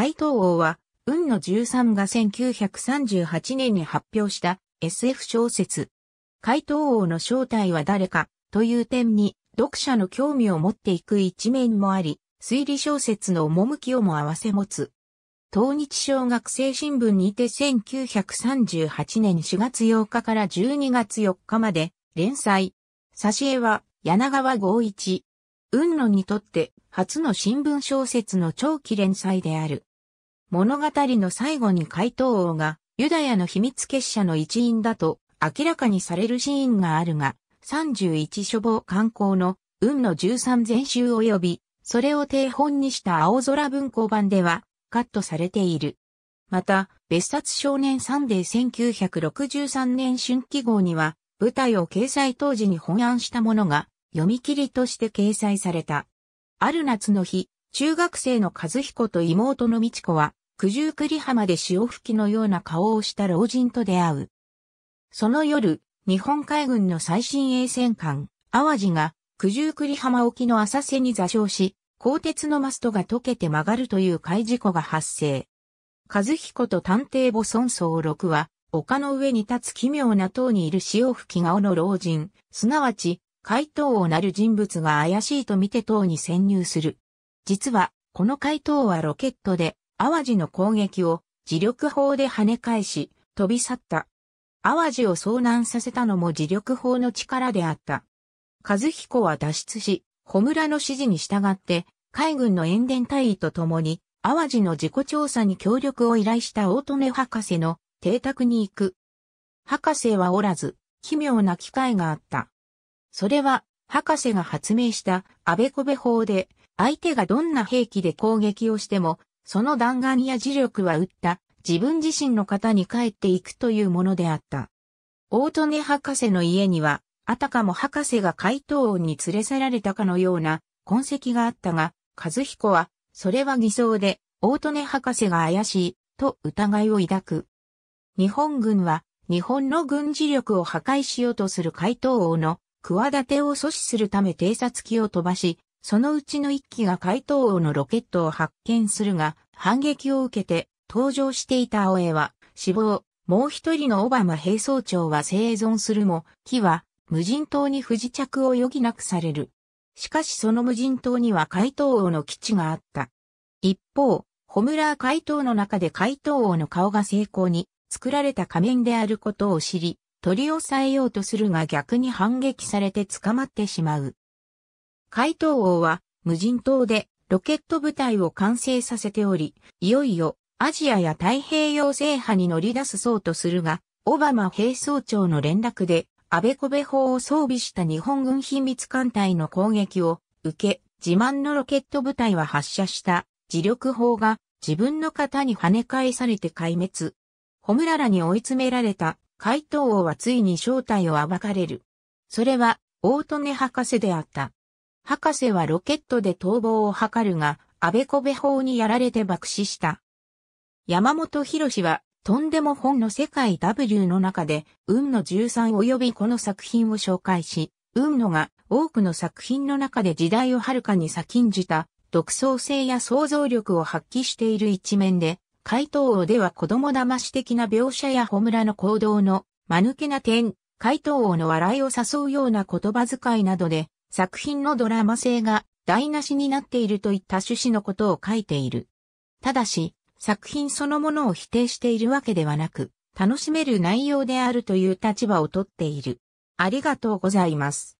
怪盗王は、運の13が1938年に発表した SF 小説。怪盗王の正体は誰かという点に読者の興味を持っていく一面もあり、推理小説の趣をも合わせ持つ。東日小学生新聞にて1938年4月8日から12月4日まで連載。挿絵は柳川豪一。雲のにとって初の新聞小説の長期連載である。物語の最後に怪盗王がユダヤの秘密結社の一員だと明らかにされるシーンがあるが、31書房刊行の運の13全集及び、それを定本にした青空文庫版ではカットされている。また、別冊少年サンデー1963年春季号には、舞台を掲載当時に本案したものが、読み切りとして掲載された。ある夏の日、中学生の和彦と妹の美智子は、九十九里浜で潮吹きのような顔をした老人と出会う。その夜、日本海軍の最新鋭戦艦、淡路が九十九里浜沖の浅瀬に座礁し、鋼鉄のマストが溶けて曲がるという海事故が発生。和彦と探偵母孫層六は、丘の上に立つ奇妙な塔にいる潮吹き顔の老人、すなわち、怪盗をなる人物が怪しいと見て塔に潜入する。実は、この怪盗はロケットで、淡路の攻撃を磁力砲で跳ね返し、飛び去った。淡路を遭難させたのも磁力砲の力であった。和彦は脱出し、穂村の指示に従って、海軍の塩田隊員と共に、淡路の自己調査に協力を依頼した大利根博士の邸宅に行く。博士はおらず、奇妙な機会があった。それは、博士が発明したアベコベ法で、相手がどんな兵器で攻撃をしても、その弾丸や磁力は撃った自分自身の型に帰っていくというものであった。大利根博士の家には、あたかも博士が怪盗王に連れ去られたかのような痕跡があったが、和彦は、それは偽装で、大利根博士が怪しい、と疑いを抱く。日本軍は、日本の軍事力を破壊しようとする怪盗王の企てを阻止するため偵察機を飛ばし、そのうちの一機が怪盗王のロケットを発見するが、反撃を受けて、登場していた青江は死亡、もう一人のオバマ兵装長は生存するも、木は無人島に不時着を余儀なくされる。しかしその無人島には怪盗王の基地があった。一方、ホムラー怪盗の中で怪盗王の顔が成功に作られた仮面であることを知り、取り押さえようとするが逆に反撃されて捕まってしまう。怪盗王は無人島でロケット部隊を完成させており、いよいよアジアや太平洋制覇に乗り出すそうとするが、オバマ兵総長の連絡で、安倍コベ砲を装備した日本軍秘密艦隊の攻撃を受け、自慢のロケット部隊は発射した磁力砲が自分の肩に跳ね返されて壊滅。ホムララに追い詰められた怪盗王はついに正体を暴かれる。それは、大利根博士であった。博士はロケットで逃亡を図るが、安倍小部法にやられて爆死した。山本博士は、とんでも本の世界 W の中で、運の13及びこの作品を紹介し、運のが多くの作品の中で時代をはるかに先んじた、独創性や想像力を発揮している一面で、回答王では子供騙し的な描写やホムラの行動の間抜けな点、回答王の笑いを誘うような言葉遣いなどで、作品のドラマ性が台無しになっているといった趣旨のことを書いている。ただし、作品そのものを否定しているわけではなく、楽しめる内容であるという立場をとっている。ありがとうございます。